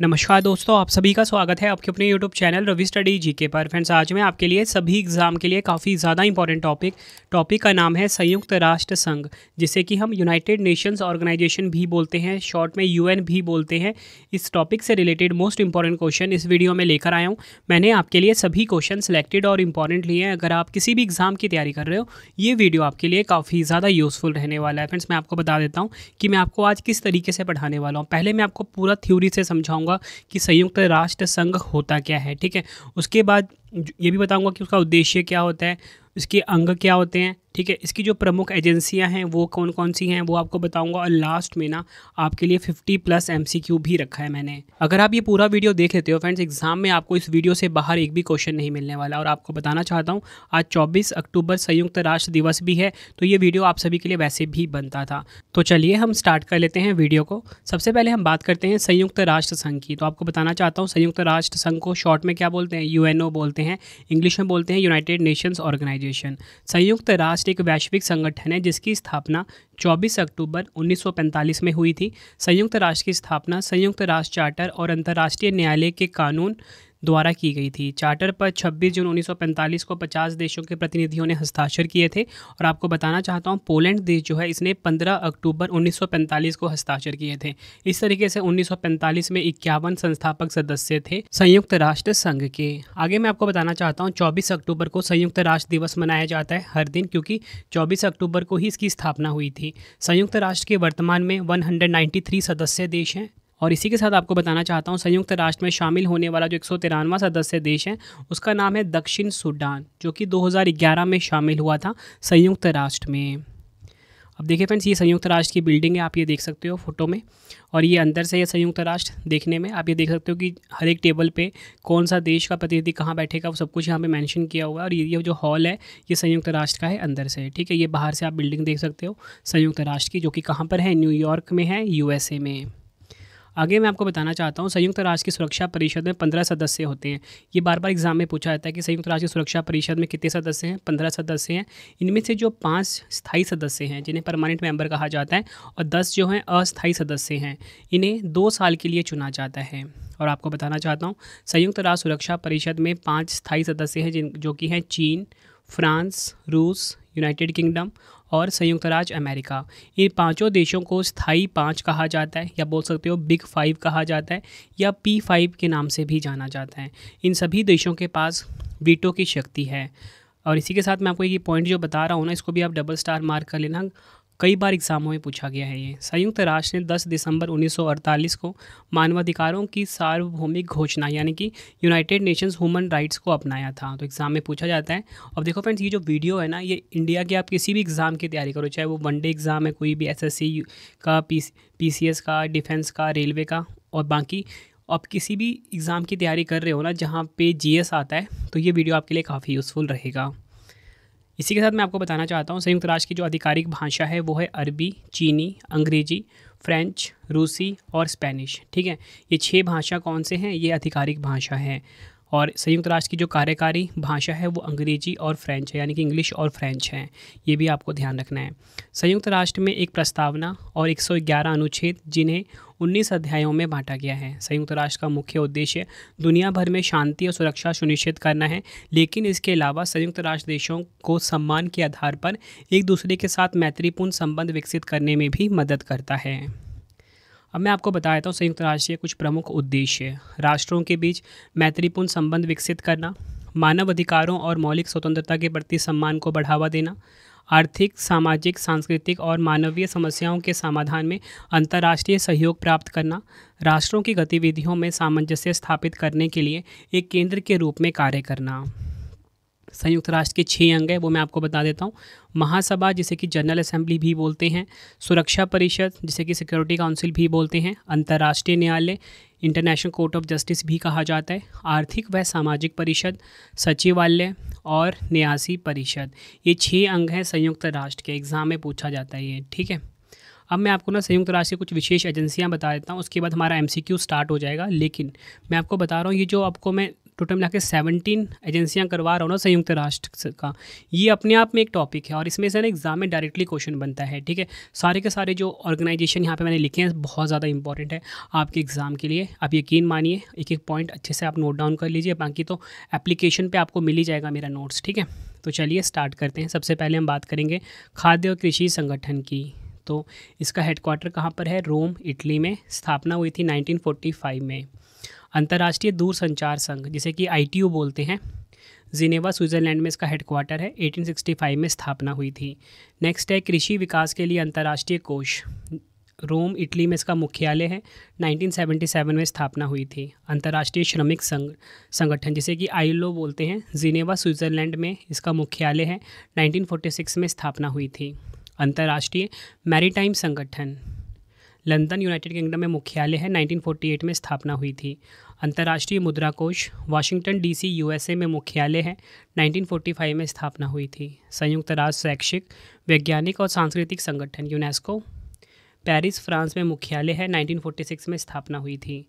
नमस्कार दोस्तों आप सभी का स्वागत है आपके अपने YouTube channel Ravi study G K पर फ्रेंड्स आज मैं आपके लिए सभी एग्ज़ाम के लिए काफ़ी ज़्यादा इंपॉर्टेंट टॉपिक टॉपिक का नाम है संयुक्त राष्ट्र संघ जिसे कि हम यूनाइटेड नेशंस ऑर्गेनाइजेशन भी बोलते हैं शॉर्ट में यूएन भी बोलते हैं इस टॉपिक से रिलेटेड मोस्ट इंपॉर्टेंट क्वेश्चन इस वीडियो में लेकर आया हूँ मैंने आपके लिए सभी क्वेश्चन सेलेक्टेड और इंपॉर्टेंट लिए हैं अगर आप किसी भी एग्ज़ाम की तैयारी कर रहे हो ये वीडियो आपके लिए काफ़ी ज़्यादा यूज़फुल रहने वाला है फ्रेंड्स मैं आपको बता देता हूँ कि मैं आपको आज किस तरीके से पढ़ाने वाला हूँ पहले मैं आपको पूरा थ्योरी से समझाऊँगा बताऊंगा कि संयुक्त राष्ट्र संघ होता क्या है ठीक है उसके बाद ये भी बताऊंगा कि उसका उद्देश्य क्या होता है इसके अंग क्या होते हैं ठीक है इसकी जो प्रमुख एजेंसियां हैं वो कौन कौन सी हैं वो आपको बताऊंगा और लास्ट में ना आपके लिए 50 प्लस एम भी रखा है मैंने अगर आप ये पूरा वीडियो देख लेते हो फ्रेंड्स एग्जाम में आपको इस वीडियो से बाहर एक भी क्वेश्चन नहीं मिलने वाला और आपको बताना चाहता हूँ आज चौबीस अक्टूबर संयुक्त राष्ट्र दिवस भी है तो ये वीडियो आप सभी के लिए वैसे भी बनता था तो चलिए हम स्टार्ट कर लेते हैं वीडियो को सबसे पहले हम बात करते हैं संयुक्त राष्ट्र संघ की तो आपको बताना चाहता हूँ संयुक्त राष्ट्र संघ को शॉर्ट में क्या बोलते हैं यू बोलते करते हैं इंग्लिश में बोलते हैं यूनाइटेड नेशंस ऑर्गेनाइजेशन संयुक्त राष्ट्र एक वैश्विक संगठन है जिसकी स्थापना 24 अक्टूबर 1945 में हुई थी संयुक्त राष्ट्र की स्थापना संयुक्त राष्ट्र चार्टर और अंतर्राष्ट्रीय न्यायालय के कानून द्वारा की गई थी चार्टर पर 26 जून 1945 को 50 देशों के प्रतिनिधियों ने हस्ताक्षर किए थे और आपको बताना चाहता हूँ पोलैंड देश जो है इसने 15 अक्टूबर 1945 को हस्ताक्षर किए थे इस तरीके से 1945 में इक्यावन संस्थापक सदस्य थे संयुक्त राष्ट्र संघ के आगे मैं आपको बताना चाहता हूँ चौबीस अक्टूबर को संयुक्त राष्ट्र दिवस मनाया जाता है हर दिन क्योंकि चौबीस अक्टूबर को ही इसकी स्थापना हुई थी संयुक्त राष्ट्र के वर्तमान में वन सदस्य देश हैं और इसी के साथ आपको बताना चाहता हूँ संयुक्त राष्ट्र में शामिल होने वाला जो एक सदस्य देश है उसका नाम है दक्षिण सूडान जो कि 2011 में शामिल हुआ था संयुक्त राष्ट्र में अब देखिए फ्रेंड्स ये संयुक्त राष्ट्र की बिल्डिंग है आप ये देख सकते हो फोटो में और ये अंदर से ये संयुक्त राष्ट्र देखने में आप ये देख सकते हो कि हर एक टेबल पे कौन सा देश का प्रतिनिधि कहाँ बैठेगा वो सब कुछ यहाँ पे मेंशन किया हुआ है और ये जो हॉल है ये संयुक्त राष्ट्र का है अंदर से ठीक है ये बाहर से आप बिल्डिंग देख सकते हो संयुक्त राष्ट्र की जो कि कहाँ पर है न्यूयॉर्क में है यू में आगे मैं आपको बताना चाहता हूँ संयुक्त राष्ट्र की सुरक्षा परिषद में पंद्रह सदस्य होते हैं ये बार बार एग्जाम में पूछा जाता है कि संयुक्त राष्ट्र की सुरक्षा परिषद में कितने सदस्य हैं पंद्रह सदस्य हैं इनमें से जो पाँच स्थायी सदस्य हैं जिन्हें परमानेंट मेंबर कहा जाता है और दस जो हैं अस्थायी सदस्य हैं इन्हें दो साल के लिए चुना जाता है और आपको बताना चाहता हूँ संयुक्त राष्ट्र सुरक्षा परिषद में पाँच स्थायी सदस्य हैं जिन जो कि हैं चीन फ्रांस रूस यूनाइटेड किंगडम और संयुक्त राज्य अमेरिका इन पाँचों देशों को स्थाई पाँच कहा जाता है या बोल सकते हो बिग फाइव कहा जाता है या पी फाइव के नाम से भी जाना जाता है इन सभी देशों के पास वीटो की शक्ति है और इसी के साथ मैं आपको ये पॉइंट जो बता रहा हूँ ना इसको भी आप डबल स्टार मार्क कर लेना कई बार एग्ज़ामों में पूछा गया है ये संयुक्त राष्ट्र ने 10 दिसंबर 1948 को मानवाधिकारों की सार्वभौमिक घोषणा यानी कि यूनाइटेड नेशंस ह्यूमन राइट्स को अपनाया था तो एग्ज़ाम में पूछा जाता है और देखो फ्रेंड्स ये जो वीडियो है ना ये इंडिया के आप किसी भी एग्ज़ाम की तैयारी करो चाहे वो वनडे एग्ज़ाम है कोई भी एस का पी का डिफेंस का रेलवे का और बाकी आप किसी भी एग्ज़ाम की तैयारी कर रहे हो ना जहाँ पे जीएस आता है तो ये वीडियो आपके लिए काफ़ी यूज़फुल रहेगा इसी के साथ मैं आपको बताना चाहता हूँ संयुक्त राष्ट्र की जो आधिकारिक भाषा है वो है अरबी चीनी अंग्रेजी फ्रेंच रूसी और स्पेनिश ठीक है ये छः भाषा कौन से हैं ये आधिकारिक भाषा है और संयुक्त राष्ट्र की जो कार्यकारी भाषा है वो अंग्रेजी और फ्रेंच है यानी कि इंग्लिश और फ्रेंच है ये भी आपको ध्यान रखना है संयुक्त राष्ट्र में एक प्रस्तावना और 111 अनुच्छेद जिन्हें 19 अध्यायों में बांटा गया है संयुक्त राष्ट्र का मुख्य उद्देश्य दुनिया भर में शांति और सुरक्षा सुनिश्चित करना है लेकिन इसके अलावा संयुक्त राष्ट्र देशों को सम्मान के आधार पर एक दूसरे के साथ मैत्रीपूर्ण संबंध विकसित करने में भी मदद करता है अब मैं आपको बता देता हूँ संयुक्त राष्ट्र के कुछ प्रमुख उद्देश्य राष्ट्रों के बीच मैत्रीपूर्ण संबंध विकसित करना मानव अधिकारों और मौलिक स्वतंत्रता के प्रति सम्मान को बढ़ावा देना आर्थिक सामाजिक सांस्कृतिक और मानवीय समस्याओं के समाधान में अंतर्राष्ट्रीय सहयोग प्राप्त करना राष्ट्रों की गतिविधियों में सामंजस्य स्थापित करने के लिए एक केंद्र के रूप में कार्य करना संयुक्त राष्ट्र के छः अंग हैं वो मैं आपको बता देता हूँ महासभा जिसे कि जनरल असेंबली भी बोलते हैं सुरक्षा परिषद जिसे कि सिक्योरिटी काउंसिल भी बोलते हैं अंतर्राष्ट्रीय न्यायालय इंटरनेशनल कोर्ट ऑफ जस्टिस भी कहा जाता है आर्थिक व सामाजिक परिषद सचिवालय और न्यासी परिषद ये छः अंग हैं संयुक्त राष्ट्र के एग्ज़ाम में पूछा जाता है ये ठीक है अब मैं आपको ना संयुक्त राष्ट्र की कुछ विशेष एजेंसियां बता देता हूँ उसके बाद हमारा एमसीक्यू स्टार्ट हो जाएगा लेकिन मैं आपको बता रहा हूँ ये जो आपको मैं टोटल मिला के सेवनटीन एजेंसियाँ करवा रहा हूँ ना संयुक्त राष्ट्र का ये अपने आप में एक टॉपिक है और इसमें से ना एग्ज़ाम में डायरेक्टली क्वेश्चन बनता है ठीक है सारे के सारे जो ऑर्गेनाइजेशन यहाँ पे मैंने लिखे हैं बहुत ज़्यादा इंपॉर्टेंट है आपके एग्ज़ाम के लिए आप यकीन मानिए एक एक पॉइंट अच्छे से आप नोट डाउन कर लीजिए बाकी तो एप्लीकेशन पर आपको मिल ही जाएगा मेरा नोट्स ठीक है तो चलिए स्टार्ट करते हैं सबसे पहले हम बात करेंगे खाद्य और कृषि संगठन की तो इसका हेडक्वार्टर कहाँ पर है रोम इटली में स्थापना हुई थी 1945 में अंतर्राष्ट्रीय दूरसंचार संघ जिसे कि आई बोलते हैं जिनेवा स्विट्ज़रलैंड में इसका हेडक्वार्टर है 1865 में स्थापना हुई थी नेक्स्ट है कृषि विकास के लिए अंतर्राष्ट्रीय कोष रोम इटली में इसका मुख्यालय है 1977 में स्थापना हुई थी अंतर्राष्ट्रीय श्रमिक संघ संगठन जिसे कि आईलो बोलते हैं जिनेवा स्विट्ज़रलैंड में इसका मुख्यालय है 1946 में स्थापना हुई थी अंतर्राष्ट्रीय मैरीटाइम संगठन लंदन यूनाइटेड किंगडम में मुख्यालय है 1948 में स्थापना हुई थी अंतर्राष्ट्रीय मुद्रा कोष वाशिंगटन डीसी यूएसए में मुख्यालय है 1945 में स्थापना हुई थी संयुक्त राष्ट्र शैक्षिक वैज्ञानिक और सांस्कृतिक संगठन यूनेस्को पेरिस फ्रांस में मुख्यालय है 1946 में स्थापना हुई थी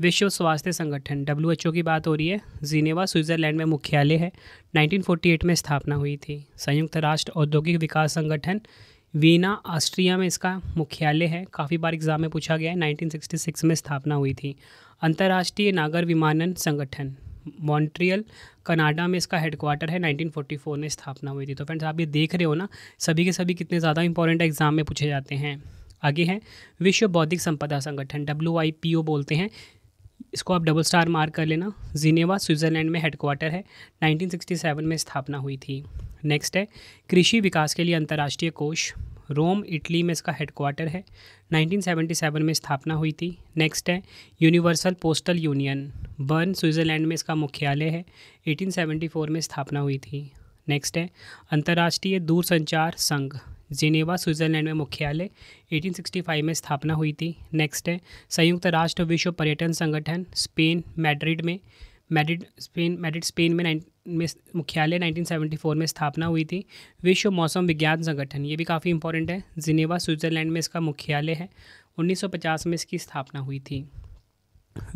विश्व स्वास्थ्य संगठन डब्ल्यू की बात हो रही है जीनेवा स्विट्ज़रलैंड में मुख्यालय है 1948 में स्थापना हुई थी संयुक्त राष्ट्र औद्योगिक विकास संगठन वीना ऑस्ट्रिया में इसका मुख्यालय है काफ़ी बार एग्ज़ाम में पूछा गया है 1966 में स्थापना हुई थी अंतर्राष्ट्रीय नागर विमानन संगठन मॉन्ट्रियल कनाडा में इसका हेडक्वार्टर है 1944 में स्थापना हुई थी तो फ्रेंड्स आप ये देख रहे हो ना सभी के सभी कितने ज़्यादा इंपॉर्टेंट एग्ज़ाम में पूछे जाते हैं आगे हैं विश्व बौद्धिक संपदा संगठन डब्ल्यू बोलते हैं इसको आप डबल स्टार मार्क कर लेना जिनेवा स्विट्ज़रलैंड में हेडक्वार्टर है 1967 में स्थापना हुई थी नेक्स्ट है कृषि विकास के लिए अंतर्राष्ट्रीय कोष रोम इटली में इसका हेडक्वार्टर है 1977 में स्थापना हुई थी नेक्स्ट है universal postal union Bern Switzerland में इसका मुख्यालय है 1874 में स्थापना हुई थी नेक्स्ट है अंतर्राष्ट्रीय दूरसंचार संघ जिनेवा स्विट्ज़रलैंड में मुख्यालय 1865 में स्थापना हुई थी नेक्स्ट है संयुक्त राष्ट्र विश्व पर्यटन संगठन स्पेन मैड्रिड में मैड्रिड स्पेन मैड्रिड स्पेन में नाइनटीन मुख्यालय 1974 में स्थापना हुई थी विश्व मौसम विज्ञान संगठन ये भी काफ़ी इंपॉर्टेंट है जिनेवा स्विट्ज़रलैंड में इसका मुख्यालय है 1950 में इसकी स्थापना हुई थी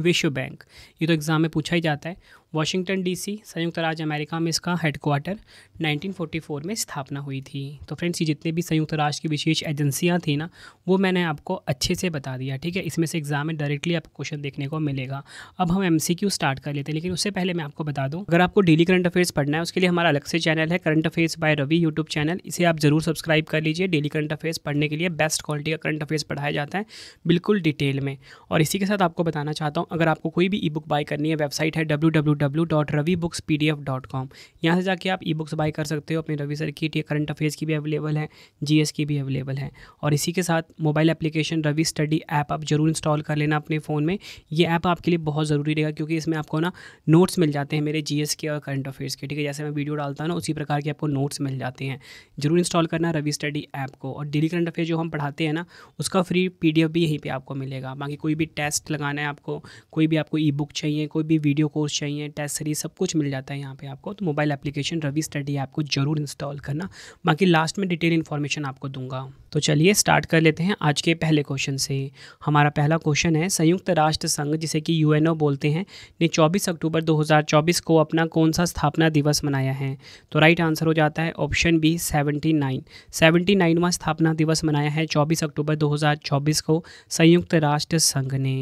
विश्व बैंक ये तो एग्ज़ाम में पूछा ही जाता है वाशिंगटन डीसी संयुक्त राज्य अमेरिका में इसका हेडक्वार्टर 1944 में स्थापना हुई थी तो फ्रेंड्स ये जितने भी संयुक्त राष्ट्र की विशेष एजेंसियाँ थी ना वो मैंने आपको अच्छे से बता दिया ठीक है इसमें से एग्जाम में डायरेक्टली आपको क्वेश्चन देखने को मिलेगा अब हम एम स्टार्ट कर लेते हैं लेकिन उससे पहले मैं आपको बता दूँ अगर आपको डेली करंट अफेयर्स पढ़ना है उसके लिए हमारा अलग से चैनल है current affairs by Ravi YouTube channel इसे आप जरूर सब्सक्राइब कर लीजिए डेली करंट अफेयर्स पढ़ने के लिए बेस्ट क्वालिटी का करंट अफेयर्स पढ़ाया जाता है बिल्कुल डिटेल में और इसी के साथ आपको बताना चाहता हूँ अगर आपको कोई भी ई बुक बाय करनी है वेबसाइट है W W dot Ravi books P D F dot com यहाँ से जाके आप ई बुक्स बाई कर सकते हो अपने रवि सर की करंट अफेयर्स की भी अवेलेबल है जी एस की भी अवेलेबल है और इसी के साथ mobile application Ravi study app आप जरूर इंस्टॉल कर लेना अपने फ़ोन में ये ऐप आपके लिए बहुत ज़रूरी रहेगा क्योंकि इसमें आपको ना नोट्स मिल जाते हैं मेरे जी एस के और करंट अफेयर्स के ठीक है जैसे मैं वीडियो डालता हूँ ना उसी प्रकार के आपको नोट्स मिल जाते हैं जरूर इंस्टॉल करना रवि स्टडी ऐप को और डेली करंट अफेयर जो हम पढ़ाते हैं ना उसका फ्री पी भी यहीं पर आपको मिलेगा बाकी कोई भी टेस्ट लगाना है आपको कोई भी आपको ई बुक चाहिए कोई भी वीडियो कोर्स चाहिए टेस्टरी टेस्ट सीरीज सब कुछ मिल जाता है यहाँ पे आपको तो mobile application Ravi study app को जरूर इंस्टॉल करना बाकी लास्ट में डिटेल इन्फॉर्मेशन आपको दूंगा तो चलिए स्टार्ट कर लेते हैं आज के पहले क्वेश्चन से हमारा पहला क्वेश्चन है संयुक्त राष्ट्र संघ जिसे कि यू बोलते हैं ने चौबीस अक्टूबर दो को अपना कौन सा स्थापना दिवस मनाया है तो राइट आंसर हो जाता है ऑप्शन बी सेवेंटी नाइन 79वां स्थापना दिवस मनाया है चौबीस अक्टूबर चौबीस को संयुक्त राष्ट्र संघ ने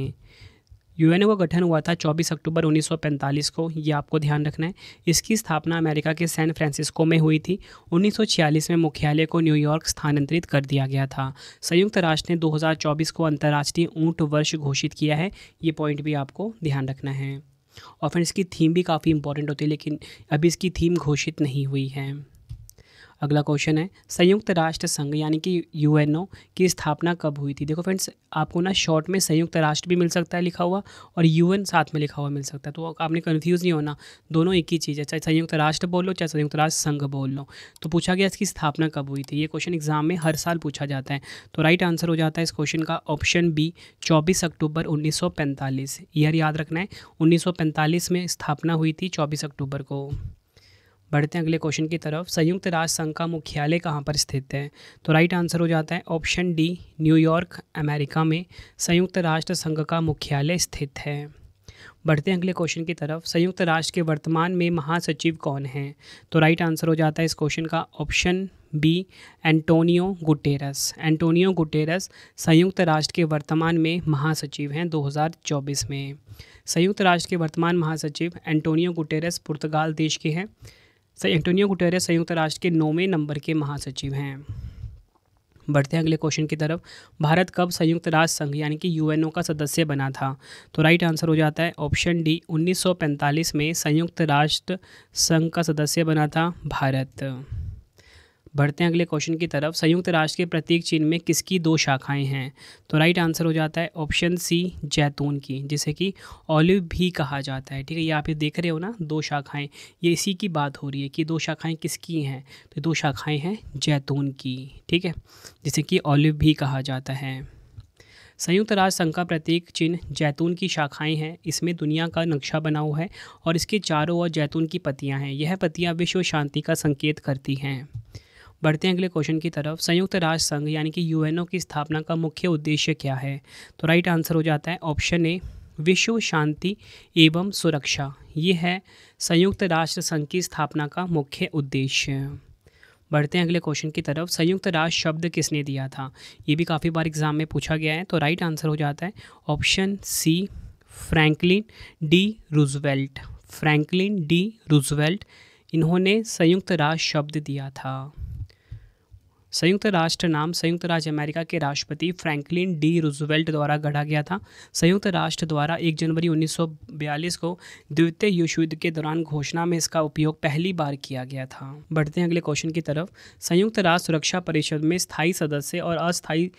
यूएनओ का गठन हुआ था 24 अक्टूबर 1945 को ये आपको ध्यान रखना है इसकी स्थापना अमेरिका के सैन फ्रांसिस्को में हुई थी 1946 में मुख्यालय को न्यूयॉर्क स्थानांतरित कर दिया गया था संयुक्त राष्ट्र ने 2024 को अंतर्राष्ट्रीय ऊँट वर्ष घोषित किया है ये पॉइंट भी आपको ध्यान रखना है और फ्रेंड्स इसकी थीम भी काफ़ी इंपॉर्टेंट होती है लेकिन अभी इसकी थीम घोषित नहीं हुई है अगला क्वेश्चन है संयुक्त राष्ट्र संघ यानी कि यूएनओ की स्थापना कब हुई थी देखो फ्रेंड्स आपको ना शॉर्ट में संयुक्त राष्ट्र भी मिल सकता है लिखा हुआ और यूएन साथ में लिखा हुआ मिल सकता है तो आपने कन्फ्यूज़ नहीं होना दोनों एक ही चीज़ है चाहे संयुक्त राष्ट्र बोल लो चाहे संयुक्त राष्ट्र संघ बोल लो तो पूछा गया इसकी स्थापना कब हुई थी ये क्वेश्चन एग्जाम में हर साल पूछा जाता है तो राइट आंसर हो जाता है इस क्वेश्चन का ऑप्शन बी चौबीस अक्टूबर उन्नीस ईयर याद रखना है उन्नीस में स्थापना हुई थी चौबीस अक्टूबर को बढ़ते हैं अगले क्वेश्चन की तरफ संयुक्त राष्ट्र संघ का मुख्यालय कहाँ पर स्थित है तो राइट आंसर हो जाता है ऑप्शन डी न्यूयॉर्क अमेरिका में संयुक्त राष्ट्र संघ का मुख्यालय स्थित है बढ़ते हैं अगले क्वेश्चन की तरफ संयुक्त राष्ट्र के वर्तमान में महासचिव कौन है तो राइट आंसर हो जाता है इस क्वेश्चन का option B Antonio Guterres Antonio Guterres संयुक्त राष्ट्र के वर्तमान में महासचिव हैं 2024 में संयुक्त राष्ट्र के वर्तमान महासचिव एंटोनियो गुटेरस पुर्तगाल देश के हैं सर एंटोनियो गुटेरिया संयुक्त राष्ट्र के नौवें नंबर के महासचिव हैं बढ़ते हैं अगले क्वेश्चन की तरफ भारत कब संयुक्त राष्ट्र संघ यानी कि यूएनओ का सदस्य बना था तो राइट आंसर हो जाता है ऑप्शन डी 1945 में संयुक्त राष्ट्र संघ का सदस्य बना था भारत बढ़ते हैं अगले क्वेश्चन की तरफ संयुक्त राष्ट्र के प्रतीक चिन्ह में किसकी दो शाखाएं हैं तो राइट आंसर हो जाता है ऑप्शन सी जैतून की जिसे कि ऑलिव भी कहा जाता है ठीक है ये आप ये देख रहे हो ना दो शाखाएं ये इसी की बात हो रही है कि दो शाखाएं किसकी हैं तो दो शाखाएं हैं जैतून की ठीक है जिसे कि ऑलिव भी कहा जाता है संयुक्त राष्ट्र संघ का प्रतीक चिन्ह जैतून की शाखाएं हैं इसमें दुनिया का नक्शा बना हुआ है और इसके चारों ओर जैतून की पत्तियां हैं यह पत्तियां विश्व शांति का संकेत करती हैं बढ़ते हैं अगले क्वेश्चन की तरफ संयुक्त राष्ट्र संघ यानी कि यूएनओ की स्थापना का मुख्य उद्देश्य क्या है तो राइट आंसर हो जाता है ऑप्शन ए विश्व शांति एवं सुरक्षा ये है संयुक्त राष्ट्र संघ की स्थापना का मुख्य उद्देश्य बढ़ते हैं अगले क्वेश्चन की तरफ संयुक्त राष्ट्र शब्द किसने दिया था ये भी काफ़ी बार एग्जाम में पूछा गया है तो राइट आंसर हो जाता है option C Franklin D Roosevelt Franklin D Roosevelt इन्होंने संयुक्त राष्ट्र शब्द दिया था संयुक्त राष्ट्र नाम संयुक्त राज्य अमेरिका के राष्ट्रपति फ्रैंकलिन डी रूजवेल्ट द्वारा गढ़ा गया था संयुक्त राष्ट्र द्वारा 1 जनवरी 1942 को द्वितीय विश्व युद्ध के दौरान घोषणा में इसका उपयोग पहली बार किया गया था बढ़ते हैं अगले क्वेश्चन की तरफ संयुक्त राष्ट्र सुरक्षा परिषद में स्थायी सदस्य और अस्थायी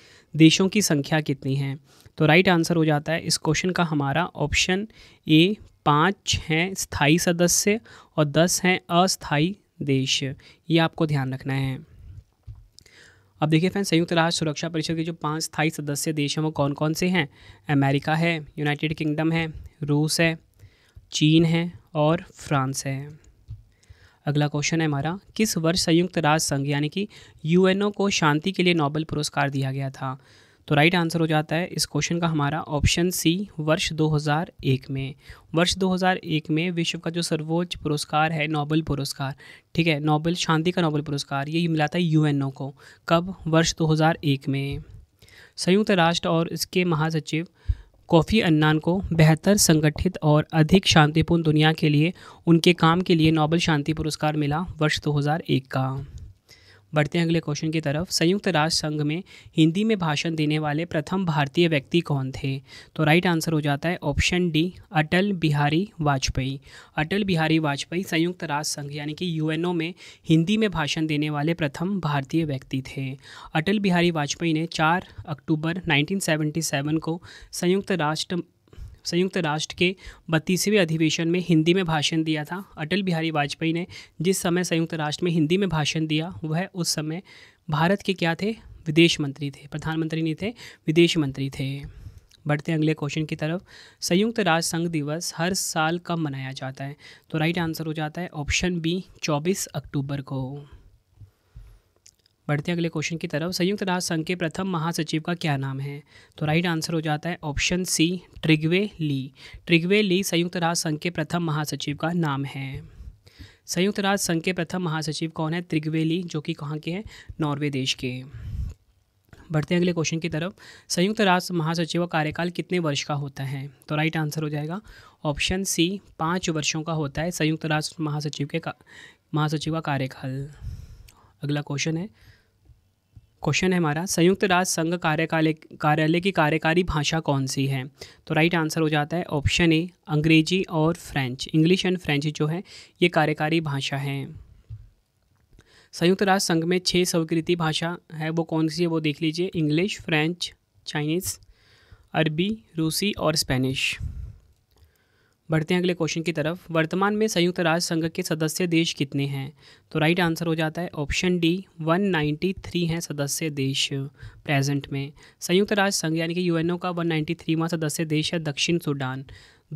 देशों की संख्या कितनी है तो राइट आंसर हो जाता है इस क्वेश्चन का हमारा ऑप्शन ए पाँच हैं स्थायी सदस्य और दस हैं अस्थायी देश ये आपको ध्यान रखना है अब देखिए फ्रेंड संयुक्त राष्ट्र सुरक्षा परिषद के जो पांच स्थायी सदस्य देश हैं वो कौन कौन से हैं अमेरिका है यूनाइटेड किंगडम है रूस है चीन है और फ्रांस है अगला क्वेश्चन है हमारा किस वर्ष संयुक्त राष्ट्र संघ यानी कि यूएनओ को शांति के लिए नोबेल पुरस्कार दिया गया था तो राइट आंसर हो जाता है इस क्वेश्चन का हमारा ऑप्शन सी वर्ष 2001 में वर्ष 2001 में विश्व का जो सर्वोच्च पुरस्कार है नोबेल पुरस्कार ठीक है नोबल शांति का नोबल पुरस्कार ये मिला था यूएनओ को कब वर्ष 2001 में संयुक्त राष्ट्र और इसके महासचिव कॉफी अन्नान को बेहतर संगठित और अधिक शांतिपूर्ण दुनिया के लिए उनके काम के लिए नोबल शांति पुरस्कार मिला वर्ष दो का बढ़ते हैं अगले क्वेश्चन की तरफ संयुक्त राष्ट्र संघ में हिंदी में भाषण देने वाले प्रथम भारतीय व्यक्ति कौन थे तो राइट आंसर हो जाता है ऑप्शन डी अटल बिहारी वाजपेयी अटल बिहारी वाजपेयी संयुक्त राष्ट्र संघ यानी कि यूएनओ में हिंदी में भाषण देने वाले प्रथम भारतीय व्यक्ति थे अटल बिहारी वाजपेयी ने चार अक्टूबर नाइनटीन को संयुक्त राष्ट्र संयुक्त राष्ट्र के बत्तीसवें अधिवेशन में हिंदी में भाषण दिया था अटल बिहारी वाजपेयी ने जिस समय संयुक्त राष्ट्र में हिंदी में भाषण दिया वह उस समय भारत के क्या थे विदेश मंत्री थे प्रधानमंत्री नहीं थे विदेश मंत्री थे बढ़ते अगले क्वेश्चन की तरफ संयुक्त राष्ट्र संघ दिवस हर साल कब मनाया जाता है तो राइट आंसर हो जाता है ऑप्शन बी 24 अक्टूबर को बढ़ते हैं अगले क्वेश्चन की तरफ संयुक्त राष्ट्र संघ के प्रथम महासचिव का क्या नाम है तो राइट आंसर हो जाता है ऑप्शन सी ट्रिग्वे ली ट्रिग्वे ली संयुक्त राष्ट्र संघ के प्रथम महासचिव का नाम है संयुक्त राष्ट्र संघ के प्रथम महासचिव कौन है ली जो कि कहाँ के हैं नॉर्वे देश के बढ़ते हैं अगले क्वेश्चन की तरफ संयुक्त राष्ट्र महासचिव का कार्यकाल कितने वर्ष का होता है तो राइट आंसर हो जाएगा ऑप्शन सी पाँच वर्षों का होता है संयुक्त राष्ट्र महासचिव के का महासचिव का कार्यकाल अगला क्वेश्चन है क्वेश्चन है हमारा संयुक्त राष्ट्र संघ कार्यकालय कार्यालय की कार्यकारी भाषा कौन सी है तो राइट आंसर हो जाता है ऑप्शन ए अंग्रेजी और फ्रेंच इंग्लिश एंड फ्रेंच जो है ये कार्यकारी भाषा है संयुक्त राष्ट्र संघ में छः स्वीकृति भाषा है वो कौन सी है वो देख लीजिए इंग्लिश फ्रेंच चाइनीज़ अरबी रूसी और स्पेनिश बढ़ते हैं अगले क्वेश्चन की तरफ वर्तमान में संयुक्त राष्ट्र संघ के सदस्य देश कितने हैं तो राइट आंसर हो जाता है ऑप्शन डी 193 हैं सदस्य देश प्रेजेंट में संयुक्त राष्ट्र संघ यानी कि यूएनओ का 193वां सदस्य देश है दक्षिण सूडान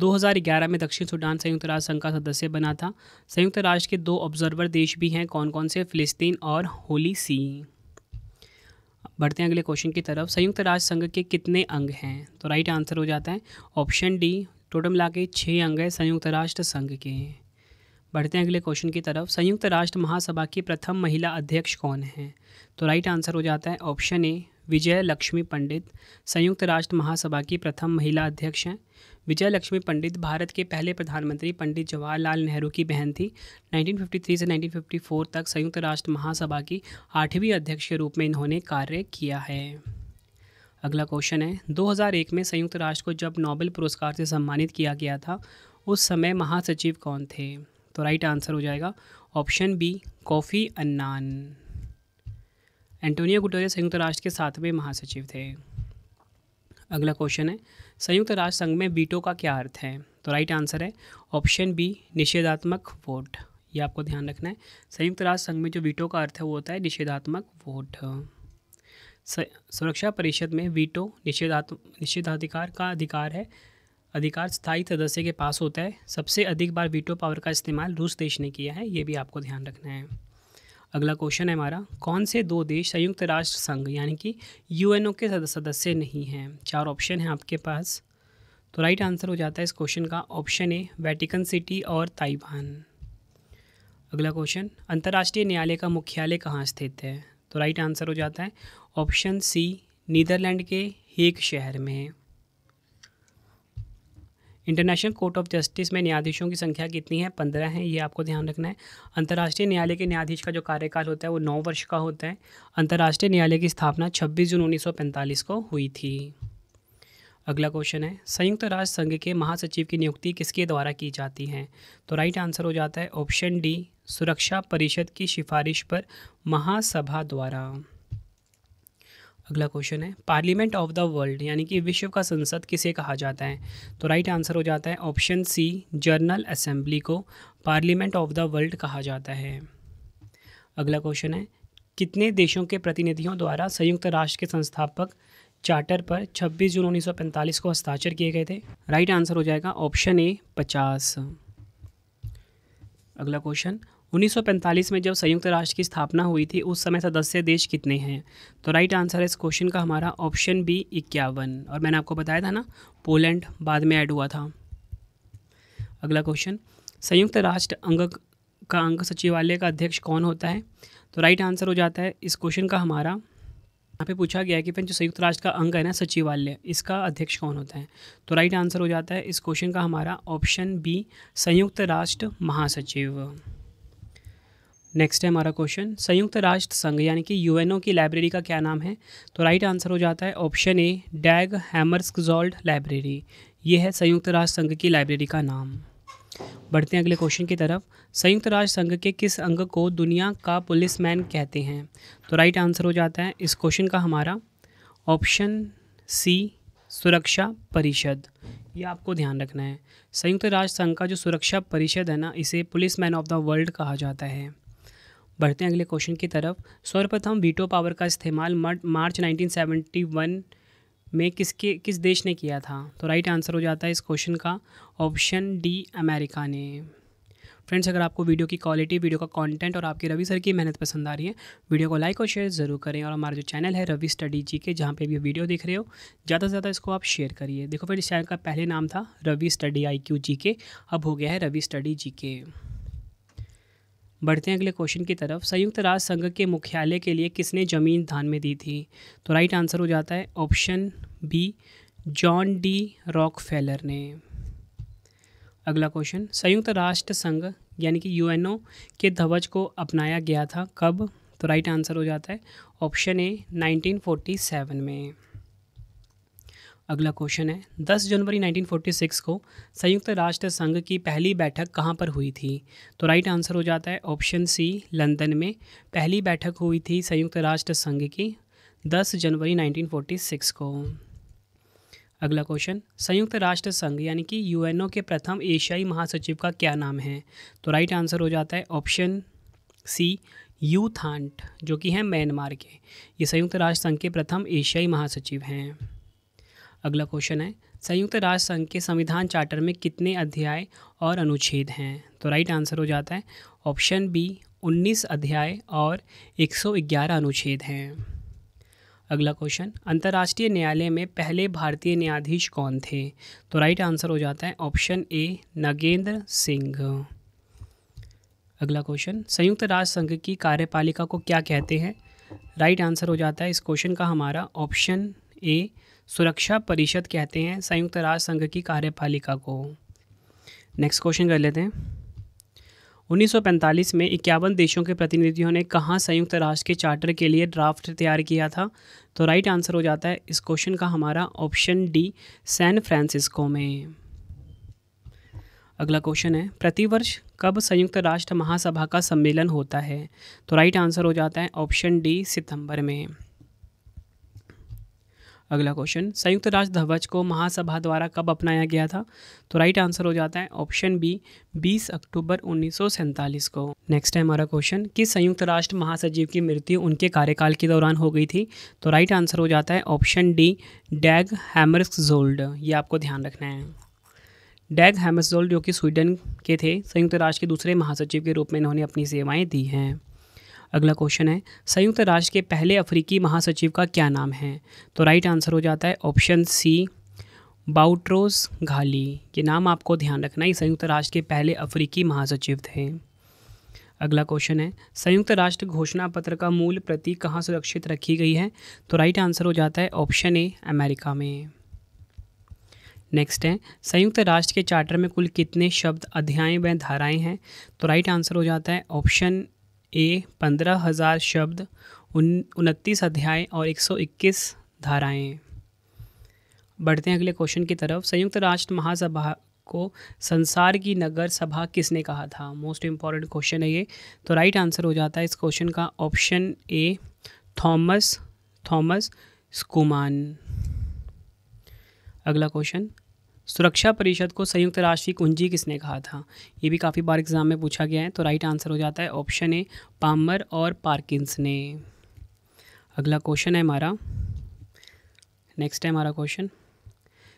2011 में दक्षिण सूडान संयुक्त राष्ट्र संघ का सदस्य बना था संयुक्त राष्ट्र के दो ऑब्जर्वर देश भी हैं कौन कौन से फिलिस्तीन और होली सी बढ़ते हैं अगले क्वेश्चन की तरफ संयुक्त राष्ट्र संघ के कितने अंग हैं तो राइट आंसर हो जाता है ऑप्शन डी टोटल मिला के छः अंग संयुक्त राष्ट्र संघ के बढ़ते हैं अगले क्वेश्चन की तरफ संयुक्त राष्ट्र महासभा की प्रथम महिला अध्यक्ष कौन है तो राइट आंसर हो जाता है ऑप्शन ए विजय लक्ष्मी पंडित संयुक्त राष्ट्र महासभा की प्रथम महिला अध्यक्ष हैं विजय लक्ष्मी पंडित भारत के पहले प्रधानमंत्री पंडित जवाहरलाल नेहरू की बहन थी 1953 से 1954 तक संयुक्त राष्ट्र महासभा की आठवीं अध्यक्ष के रूप में इन्होंने कार्य किया है अगला क्वेश्चन है 2001 में संयुक्त राष्ट्र को जब नोबेल पुरस्कार से सम्मानित किया गया था उस समय महासचिव कौन थे तो राइट आंसर हो जाएगा option B Kofi Annan Antonio Guterres संयुक्त राष्ट्र के सातवें महासचिव थे अगला क्वेश्चन है संयुक्त राष्ट्र संघ में बीटो का क्या अर्थ है तो राइट आंसर है ऑप्शन बी निषेधात्मक वोट ये आपको ध्यान रखना है संयुक्त राष्ट्र संघ में जो वीटो का अर्थ है वो होता है निषेधात्मक वोट सुरक्षा परिषद में वीटो निषेधात्म निषेधाधिकार का अधिकार है अधिकार स्थायी सदस्य के पास होता है सबसे अधिक बार वीटो पावर का इस्तेमाल रूस देश ने किया है ये भी आपको ध्यान रखना है अगला क्वेश्चन है हमारा कौन से दो देश संयुक्त राष्ट्र संघ यानी कि यूएनओ के सदस्य नहीं हैं चार ऑप्शन हैं आपके पास तो राइट आंसर हो जाता है इस क्वेश्चन का ऑप्शन ए वेटिकन सिटी और ताइवान अगला क्वेश्चन अंतर्राष्ट्रीय न्यायालय का मुख्यालय कहाँ स्थित है तो राइट आंसर हो जाता है ऑप्शन सी नीदरलैंड के हेक शहर में है इंटरनेशनल कोर्ट ऑफ जस्टिस में न्यायाधीशों की संख्या कितनी है पंद्रह है ये आपको ध्यान रखना है अंतर्राष्ट्रीय न्यायालय के न्यायाधीश का जो कार्यकाल होता है वो नौ वर्ष का होता है अंतर्राष्ट्रीय न्यायालय की स्थापना 26 जून 1945 को हुई थी अगला क्वेश्चन है संयुक्त राष्ट्र संघ के महासचिव की नियुक्ति किसके द्वारा की जाती है तो राइट आंसर हो जाता है ऑप्शन डी सुरक्षा परिषद की सिफारिश पर महासभा द्वारा अगला क्वेश्चन है पार्लियामेंट ऑफ द वर्ल्ड यानी कि विश्व का संसद किसे कहा जाता है तो राइट आंसर हो जाता है ऑप्शन सी जर्नल असेंबली को पार्लियामेंट ऑफ द वर्ल्ड कहा जाता है अगला क्वेश्चन है कितने देशों के प्रतिनिधियों द्वारा संयुक्त राष्ट्र के संस्थापक चार्टर पर 26 जून 1945 को हस्ताक्षर किए गए थे राइट आंसर हो जाएगा ऑप्शन ए पचास अगला क्वेश्चन 1945 में जब संयुक्त राष्ट्र की स्थापना हुई थी उस समय सदस्य देश कितने हैं तो राइट आंसर है इस क्वेश्चन का हमारा ऑप्शन बी इक्यावन और मैंने आपको बताया था ना पोलैंड बाद में ऐड हुआ था अगला क्वेश्चन संयुक्त राष्ट्र अंग का अंग सचिवालय का अध्यक्ष कौन होता है तो राइट आंसर हो जाता है इस क्वेश्चन का हमारा यहाँ पे पूछा गया है कि फिर जो संयुक्त राष्ट्र का अंग है ना सचिवालय इसका अध्यक्ष कौन होता है तो राइट आंसर हो जाता है इस क्वेश्चन का हमारा ऑप्शन बी संयुक्त राष्ट्र महासचिव नेक्स्ट है हमारा क्वेश्चन संयुक्त राष्ट्र संघ यानी कि यूएनओ की लाइब्रेरी का क्या नाम है तो राइट आंसर हो जाता है ऑप्शन ए डैग हैमर्सोल्ड लाइब्रेरी ये है संयुक्त राष्ट्र संघ की लाइब्रेरी का नाम बढ़ते हैं अगले क्वेश्चन की तरफ संयुक्त राष्ट्र संघ के किस अंग को दुनिया का पुलिसमैन कहते हैं तो राइट आंसर हो जाता है इस क्वेश्चन का हमारा ऑप्शन सी सुरक्षा परिषद ये आपको ध्यान रखना है संयुक्त राष्ट्र संघ का जो सुरक्षा परिषद है ना इसे policeman of the world कहा जाता है बढ़ते हैं अगले क्वेश्चन की तरफ सर्वप्रथम वीटो पावर का इस्तेमाल मार्च 1971 में किसके किस देश ने किया था तो राइट आंसर हो जाता है इस क्वेश्चन का ऑप्शन डी अमेरिका ने फ्रेंड्स अगर आपको वीडियो की क्वालिटी वीडियो का कंटेंट और आपके रवि सर की मेहनत पसंद आ रही है वीडियो को लाइक और शेयर ज़रूर करें और हमारा जो चैनल है रवि स्टडी जी के जहाँ पे भी वीडियो देख रहे हो ज़्यादा से ज़्यादा इसको आप शेयर करिए देखो फिर इस चैनल का पहले नाम था Ravi study IQ G K के अब हो गया है रवि स्टडी जी के बढ़ते हैं अगले क्वेश्चन की तरफ संयुक्त राष्ट्र संघ के मुख्यालय के लिए किसने ज़मीन धान में दी थी तो राइट आंसर हो जाता है option B John D Rock ने अगला क्वेश्चन संयुक्त राष्ट्र संघ यानी कि यूएनओ के ध्वज को अपनाया गया था कब तो राइट आंसर हो जाता है ऑप्शन ए 1947 में अगला क्वेश्चन है 10 जनवरी 1946 को संयुक्त राष्ट्र संघ की पहली बैठक कहाँ पर हुई थी तो राइट आंसर हो जाता है ऑप्शन सी लंदन में पहली बैठक हुई थी संयुक्त राष्ट्र संघ की 10 जनवरी 1946 को अगला क्वेश्चन संयुक्त राष्ट्र संघ यानी कि यूएनओ के प्रथम एशियाई महासचिव का क्या नाम है तो राइट आंसर हो जाता है ऑप्शन सी यू जो कि हैं म्यांमार के ये संयुक्त राष्ट्र संघ के प्रथम एशियाई महासचिव हैं अगला क्वेश्चन है संयुक्त राष्ट्र संघ के संविधान चार्टर में कितने अध्याय और अनुच्छेद हैं तो राइट आंसर हो जाता है ऑप्शन बी 19 अध्याय और 111 अनुच्छेद हैं अगला क्वेश्चन अंतर्राष्ट्रीय न्यायालय में पहले भारतीय न्यायाधीश कौन थे तो राइट आंसर हो जाता है ऑप्शन ए नगेंद्र सिंह अगला क्वेश्चन संयुक्त राष्ट्र संघ की कार्यपालिका को क्या कहते हैं राइट आंसर हो जाता है इस क्वेश्चन का हमारा ऑप्शन ए सुरक्षा परिषद कहते हैं संयुक्त राष्ट्र संघ की कार्यपालिका को नेक्स्ट क्वेश्चन कर लेते हैं 1945 में इक्यावन देशों के प्रतिनिधियों ने कहाँ संयुक्त राष्ट्र के चार्टर के लिए ड्राफ्ट तैयार किया था तो राइट आंसर हो जाता है इस क्वेश्चन का हमारा ऑप्शन डी सैन फ्रांसिस्को में अगला क्वेश्चन है प्रतिवर्ष कब संयुक्त राष्ट्र महासभा का सम्मेलन होता है तो राइट आंसर हो जाता है ऑप्शन डी सितंबर में अगला क्वेश्चन संयुक्त राष्ट्र ध्वज को महासभा द्वारा कब अपनाया गया था तो राइट आंसर हो जाता है ऑप्शन बी 20 अक्टूबर उन्नीस को नेक्स्ट है हमारा क्वेश्चन कि संयुक्त राष्ट्र महासचिव की मृत्यु उनके कार्यकाल के दौरान हो गई थी तो राइट आंसर हो जाता है option D Dag Hammarskjold ये आपको ध्यान रखना है डैग हैमर्सोल्ड जो कि स्वीडन के थे संयुक्त राष्ट्र के दूसरे महासचिव के रूप में इन्होंने अपनी सेवाएँ दी हैं अगला क्वेश्चन है संयुक्त राष्ट्र के पहले अफ्रीकी महासचिव का क्या नाम है तो राइट आंसर हो जाता है ऑप्शन सी बाउट्रोस घाली ये नाम आपको ध्यान रखना है संयुक्त राष्ट्र के पहले अफ्रीकी महासचिव थे अगला क्वेश्चन है संयुक्त राष्ट्र घोषणा पत्र का मूल प्रति कहाँ सुरक्षित रखी गई है तो राइट आंसर हो जाता है ऑप्शन ए अमेरिका में नेक्स्ट है संयुक्त राष्ट्र के चार्टर में कुल कितने शब्द अध्याय व धाराएं हैं तो राइट आंसर हो जाता है ऑप्शन ए पंद्रह हज़ार शब्द उनतीस अध्याय और एक सौ धाराएं धाराएँ बढ़ते हैं अगले क्वेश्चन की तरफ संयुक्त राष्ट्र महासभा को संसार की नगर सभा किसने कहा था मोस्ट इम्पॉर्टेंट क्वेश्चन है ये तो राइट आंसर हो जाता है इस क्वेश्चन का option A Thomas Thomas Schuman अगला क्वेश्चन सुरक्षा परिषद को संयुक्त राष्ट्र की कुंजी किसने कहा था ये भी काफ़ी बार एग्जाम में पूछा गया है तो राइट आंसर हो जाता है ऑप्शन ए पामर और पार्किंस ने अगला क्वेश्चन है हमारा नेक्स्ट है हमारा क्वेश्चन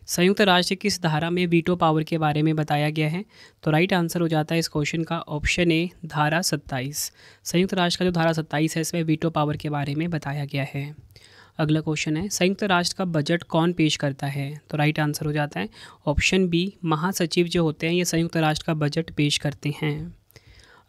संयुक्त राष्ट्र किस धारा में वीटो पावर के बारे में बताया गया है तो राइट आंसर हो जाता है इस क्वेश्चन का ऑप्शन ए धारा 27 संयुक्त राष्ट्र का जो धारा 27 है इसमें वीटो पावर के बारे में बताया गया है अगला क्वेश्चन है संयुक्त राष्ट्र का बजट कौन पेश करता है तो राइट आंसर हो जाता है ऑप्शन बी महासचिव जो होते हैं ये संयुक्त राष्ट्र का बजट पेश करते हैं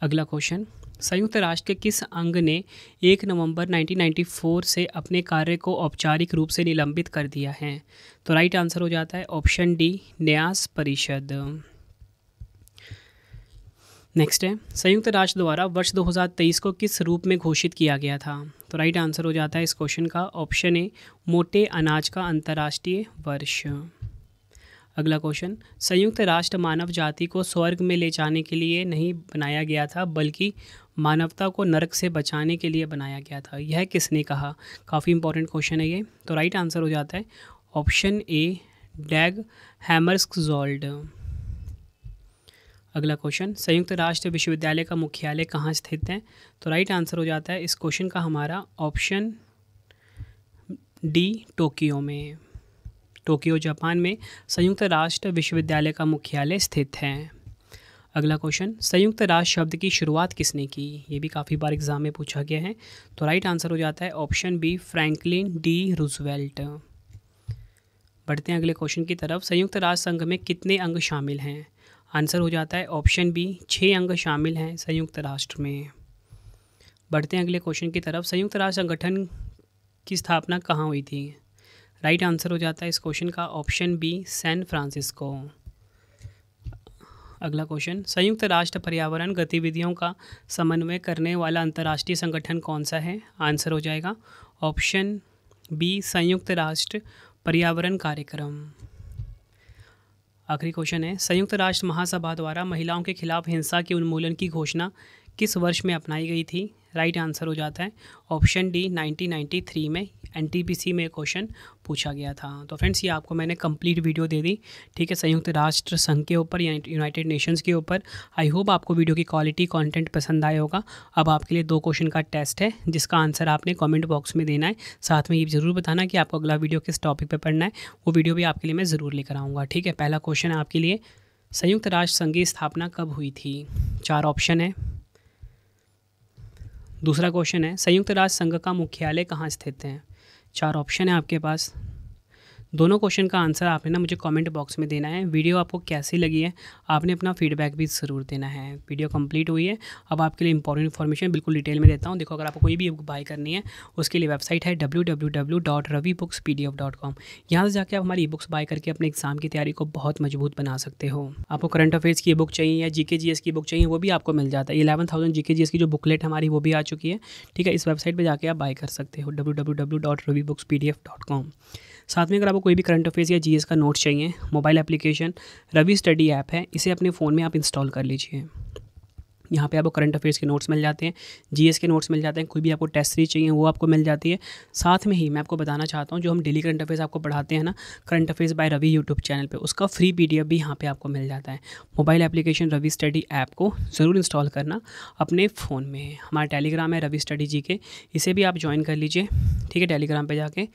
अगला क्वेश्चन संयुक्त राष्ट्र के किस अंग ने 1 नवंबर 1994 से अपने कार्य को औपचारिक रूप से निलंबित कर दिया है तो राइट आंसर हो जाता है ऑप्शन डी न्यास परिषद नेक्स्ट है संयुक्त राष्ट्र द्वारा वर्ष 2023 को किस रूप में घोषित किया गया था तो राइट आंसर हो जाता है इस क्वेश्चन का ऑप्शन ए मोटे अनाज का अंतर्राष्ट्रीय वर्ष अगला क्वेश्चन संयुक्त राष्ट्र मानव जाति को स्वर्ग में ले जाने के लिए नहीं बनाया गया था बल्कि मानवता को नरक से बचाने के लिए बनाया गया था यह किसने कहा काफ़ी इंपॉर्टेंट क्वेश्चन है ये तो राइट आंसर हो जाता है ऑप्शन ए डैग हैमर्स जोल्ड अगला क्वेश्चन संयुक्त राष्ट्र विश्वविद्यालय का मुख्यालय कहाँ स्थित है तो राइट आंसर हो जाता है इस क्वेश्चन का हमारा ऑप्शन डी टोक्यो में टोक्यो जापान में संयुक्त राष्ट्र विश्वविद्यालय का मुख्यालय स्थित है अगला क्वेश्चन संयुक्त राष्ट्र शब्द की शुरुआत किसने की ये भी काफ़ी बार एग्जाम में पूछा गया है तो राइट आंसर हो जाता है option B Franklin D Roosevelt बढ़ते हैं अगले क्वेश्चन की तरफ संयुक्त राष्ट्र संघ में कितने अंग शामिल हैं आंसर हो जाता है ऑप्शन बी छः अंग शामिल हैं संयुक्त राष्ट्र में बढ़ते हैं अगले क्वेश्चन की तरफ संयुक्त राष्ट्र संगठन की स्थापना कहाँ हुई थी राइट right आंसर हो जाता है इस क्वेश्चन का ऑप्शन बी सैन फ्रांसिस्को अगला क्वेश्चन संयुक्त राष्ट्र पर्यावरण गतिविधियों का समन्वय करने वाला अंतर्राष्ट्रीय संगठन कौन सा है आंसर हो जाएगा ऑप्शन बी संयुक्त राष्ट्र पर्यावरण कार्यक्रम आखिरी क्वेश्चन है संयुक्त राष्ट्र महासभा द्वारा महिलाओं के खिलाफ हिंसा के उन्मूलन की घोषणा किस वर्ष में अपनाई गई थी राइट आंसर हो जाता है ऑप्शन डी 1993 में एनटीपीसी में क्वेश्चन पूछा गया था तो फ्रेंड्स ये आपको मैंने कंप्लीट वीडियो दे दी ठीक है संयुक्त राष्ट्र संघ के ऊपर यूनाइटेड नेशंस के ऊपर आई होप आपको वीडियो की क्वालिटी कंटेंट पसंद आया होगा अब आपके लिए दो क्वेश्चन का टेस्ट है जिसका आंसर आपने कमेंट बॉक्स में देना है साथ में ये ज़रूर बताना कि आपको अगला वीडियो किस टॉपिक पर पढ़ना है वो वीडियो भी आपके लिए मैं ज़रूर लेकर आऊँगा ठीक है पहला क्वेश्चन है आपके लिए संयुक्त राष्ट्र संघ की स्थापना कब हुई थी चार ऑप्शन है दूसरा क्वेश्चन है संयुक्त राष्ट्र संघ का मुख्यालय कहाँ स्थित है चार ऑप्शन है आपके पास दोनों क्वेश्चन का आंसर आपने ना मुझे कमेंट बॉक्स में देना है वीडियो आपको कैसी लगी है आपने अपना फीडबैक भी ज़रूर देना है वीडियो कंप्लीट हुई है अब आपके लिए इंपॉर्टेंट इन्फॉर्मेशन बिल्कुल डिटेल में देता हूँ देखो अगर आपको कोई भी बुक बाई करनी है उसके लिए वेबसाइट है W W W dot Ravi books P D F dot com यहाँ से जाकर आप हमारी ई बुक्स बाई करके अपने एग्जाम की तैयारी को बहुत मजबूत बना सकते हो आपको करंट अफेयर्स की बुक चाहिए या जी के जी एस की बुक चाहिए वो भी आपको मिल जाता है इलेवन थाउजेंड जी के जी एस की जो बुकलेट हमारी वो भी आ चुकी है ठीक है इस वेबसाइट पर जाकर आप बाई कर सकते हो W W W dot Ravi books P D F dot com साथ में अगर आपको कोई भी करंट अफेयर्स या जीएस का नोट्स चाहिए mobile application Ravi study app है इसे अपने फ़ोन में आप इंस्टॉल कर लीजिए यहाँ पे आपको करंट अफेयर्स के नोट्स मिल जाते हैं जीएस के नोट्स मिल जाते हैं कोई भी आपको टेस्ट सीरीज चाहिए वो आपको मिल जाती है साथ में ही मैं आपको बताना चाहता हूँ जो हम डेली करंट अफेयर्स आपको पढ़ाते हैं ना current affairs by Ravi YouTube channel पे उसका फ्री पी भी यहाँ पर आपको मिल जाता है mobile application Ravi study app को ज़रूर इंस्टॉल करना अपने फ़ोन में हमारा टेलीग्राम है रवि स्टडी जी के इसे भी आप ज्वाइन कर लीजिए ठीक है टेलीग्राम पर जाके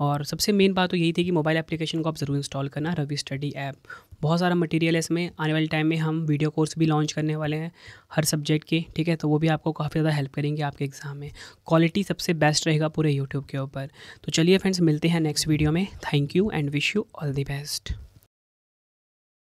और सबसे मेन बात तो यही थी कि मोबाइल एप्लीकेशन को आप ज़रूर इंस्टॉल करना रवि स्टडी ऐप बहुत सारा मटेरियल है इसमें आने वाले टाइम में हम वीडियो कोर्स भी लॉन्च करने वाले हैं हर सब्जेक्ट के ठीक है तो वो भी आपको काफ़ी ज़्यादा हेल्प करेंगे आपके एग्ज़ाम में क्वालिटी सबसे बेस्ट रहेगा पूरे यूट्यूब के ऊपर तो चलिए फ्रेंड्स मिलते हैं नेक्स्ट वीडियो में thank you and wish you all the best